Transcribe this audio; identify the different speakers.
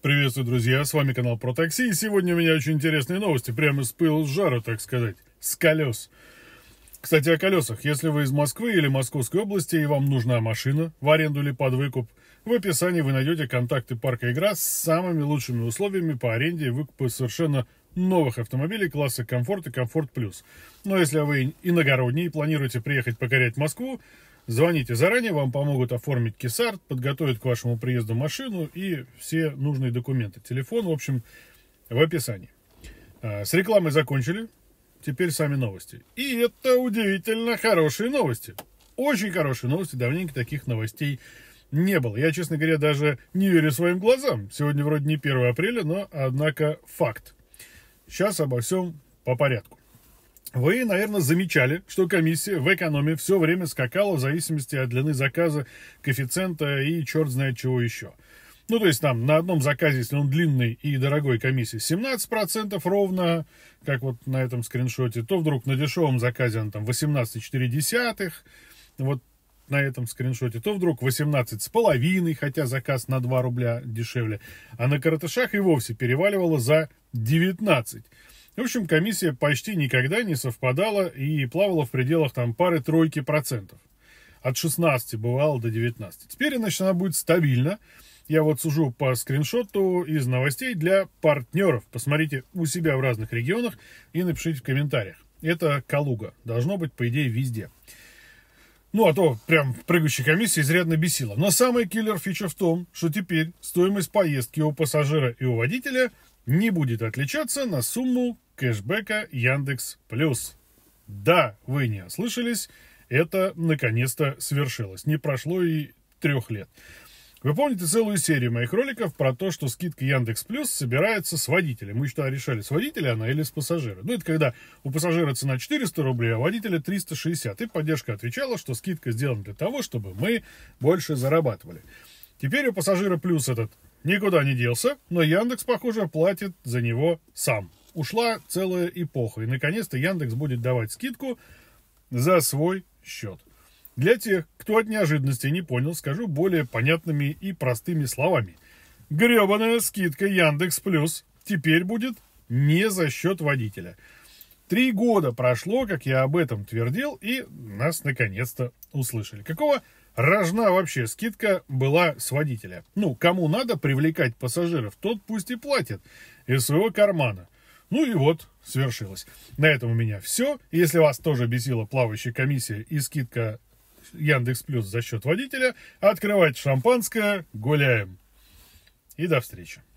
Speaker 1: Приветствую, друзья, с вами канал Про Такси, и сегодня у меня очень интересные новости, прямо с пылу с жару, так сказать, с колес. Кстати, о колесах. Если вы из Москвы или Московской области, и вам нужна машина в аренду или под выкуп, в описании вы найдете контакты парка «Игра» с самыми лучшими условиями по аренде и выкупу совершенно новых автомобилей класса «Комфорт» и «Комфорт плюс». Но если вы иногородний и планируете приехать покорять Москву, Звоните заранее, вам помогут оформить кесар, подготовят к вашему приезду машину и все нужные документы. Телефон, в общем, в описании. А, с рекламой закончили. Теперь сами новости. И это удивительно хорошие новости. Очень хорошие новости. Давненько таких новостей не было. Я, честно говоря, даже не верю своим глазам. Сегодня вроде не 1 апреля, но, однако, факт. Сейчас обо всем по порядку. Вы, наверное, замечали, что комиссия в экономе все время скакала в зависимости от длины заказа, коэффициента и черт знает чего еще. Ну, то есть там на одном заказе, если он длинный и дорогой комиссии, 17% ровно, как вот на этом скриншоте, то вдруг на дешевом заказе он там 18,4, вот на этом скриншоте, то вдруг 18 с половиной, хотя заказ на 2 рубля дешевле, а на коротышах и вовсе переваливало за 19. В общем, комиссия почти никогда не совпадала и плавала в пределах там пары-тройки процентов. От 16 бывало до 19. Теперь, значит, она будет стабильно. Я вот сужу по скриншоту из новостей для партнеров. Посмотрите у себя в разных регионах и напишите в комментариях. Это Калуга. Должно быть, по идее, везде. Ну, а то прям прыгающая комиссия изрядно бесила. Но самый киллер фича в том, что теперь стоимость поездки у пассажира и у водителя не будет отличаться на сумму кэшбэка Яндекс Плюс. Да, вы не ослышались, это наконец-то свершилось. Не прошло и трех лет. Вы помните целую серию моих роликов про то, что скидка Яндекс Плюс собирается с водителя. Мы что, решали, с водителя она или с пассажира? Ну, это когда у пассажира цена 400 рублей, а у водителя 360. И поддержка отвечала, что скидка сделана для того, чтобы мы больше зарабатывали. Теперь у пассажира плюс этот никуда не делся, но Яндекс, похоже, платит за него сам ушла целая эпоха. И наконец-то Яндекс будет давать скидку за свой счет. Для тех, кто от неожиданности не понял, скажу более понятными и простыми словами. Гребаная скидка Яндекс Плюс теперь будет не за счет водителя. Три года прошло, как я об этом твердил, и нас наконец-то услышали. Какого рожна вообще скидка была с водителя? Ну, кому надо привлекать пассажиров, тот пусть и платит из своего кармана. Ну и вот, свершилось. На этом у меня все. Если вас тоже бесила плавающая комиссия и скидка Яндекс Плюс за счет водителя, открывайте шампанское, гуляем. И до встречи.